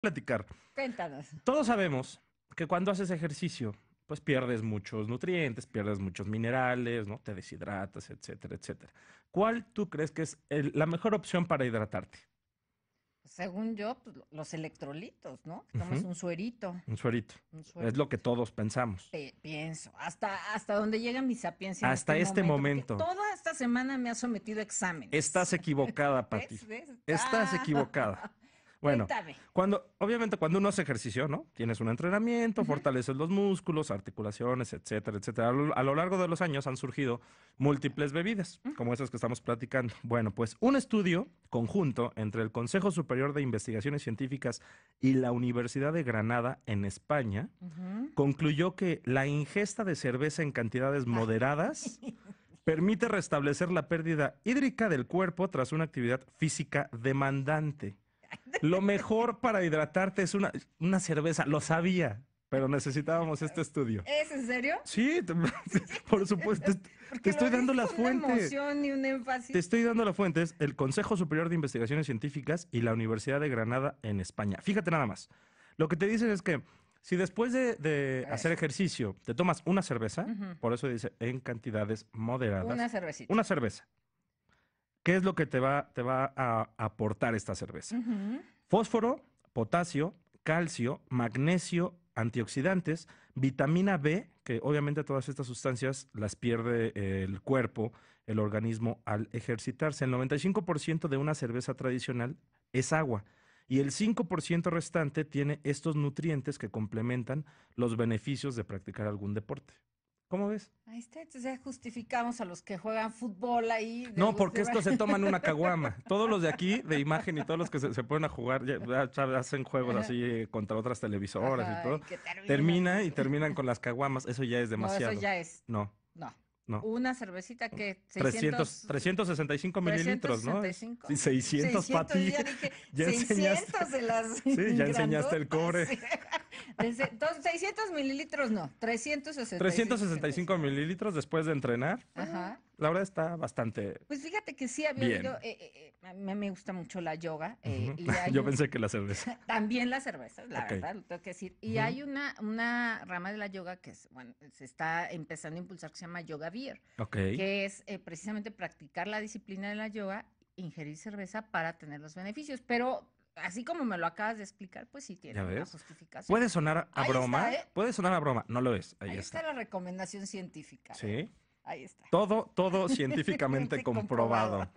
platicar. Cuéntanos. Todos sabemos que cuando haces ejercicio, pues pierdes muchos nutrientes, pierdes muchos minerales, ¿no? Te deshidratas, etcétera, etcétera. ¿Cuál tú crees que es la mejor opción para hidratarte? Según yo, pues, los electrolitos, ¿no? Tomas un suerito. Un suerito. Es lo que todos pensamos. pienso. Hasta, hasta donde llega mi sapiencia. Hasta este, este momento. Toda esta semana me ha sometido a exámenes. Estás equivocada, Pati. Estás ah. equivocada. Bueno, cuando, obviamente, cuando uno hace ejercicio, ¿no? Tienes un entrenamiento, fortaleces los músculos, articulaciones, etcétera, etcétera. A lo, largo de los años han surgido múltiples bebidas, como esas que estamos platicando. Bueno, pues un estudio conjunto entre el Consejo Superior de Investigaciones Científicas y la Universidad de Granada en España concluyó que la ingesta de cerveza en cantidades moderadas permite restablecer la pérdida hídrica del cuerpo tras una actividad física demandante. Lo mejor para hidratarte es una, cerveza. Lo sabía, pero necesitábamos este estudio. ¿Es en serio? Sí, por supuesto. Te, estoy dando las fuentes. Te estoy dando las fuentes. El Consejo Superior de Investigaciones Científicas y la Universidad de Granada en España. Fíjate nada más. Lo que te dicen es que si después de, hacer ejercicio te tomas una cerveza, por eso dice en cantidades moderadas. Una cervecita. Una cerveza. ¿Qué es lo que te va, te va a aportar esta cerveza? Fósforo, potasio, calcio, magnesio, antioxidantes, vitamina B, que obviamente todas estas sustancias las pierde el cuerpo, el organismo al ejercitarse. El 95% de una cerveza tradicional es agua y el 5% restante tiene estos nutrientes que complementan los beneficios de practicar algún deporte. ¿Cómo ves? Ahí está, entonces justificamos a los que juegan fútbol ahí. No, porque estos se toman una caguama. Todos los de aquí, de imagen y todos los que se, pueden ponen a jugar, hacen juegos así eh, contra otras televisoras y todo. Termina y terminan con las caguamas. Eso ya es demasiado. No, eso ya es. No. No. Una cervecita que 300, 365 mililitros, ¿no? 600, 600 para ti. Ya, enseñaste, de las Sí, ya enseñaste el cobre. Sí. 600 mililitros no, 365. 365 mililitros después de entrenar. Ajá. La verdad está bastante. Pues fíjate que sí había oído. Eh, eh, eh, a mí me gusta mucho la yoga. Yo pensé que la cerveza. También la cerveza, la verdad, lo tengo que decir. Y hay una, una rama de la yoga que se está empezando a impulsar que se llama Yoga Beer. Que es precisamente practicar la disciplina de la yoga ingerir cerveza para tener los beneficios, pero así como me lo acabas de explicar, pues sí tiene una justificación. Puede sonar a broma, ¿eh? puede sonar a broma, no lo es. Ahí, Ahí está. la recomendación científica. ¿eh? Sí. Ahí está. Todo, todo científicamente comprobado.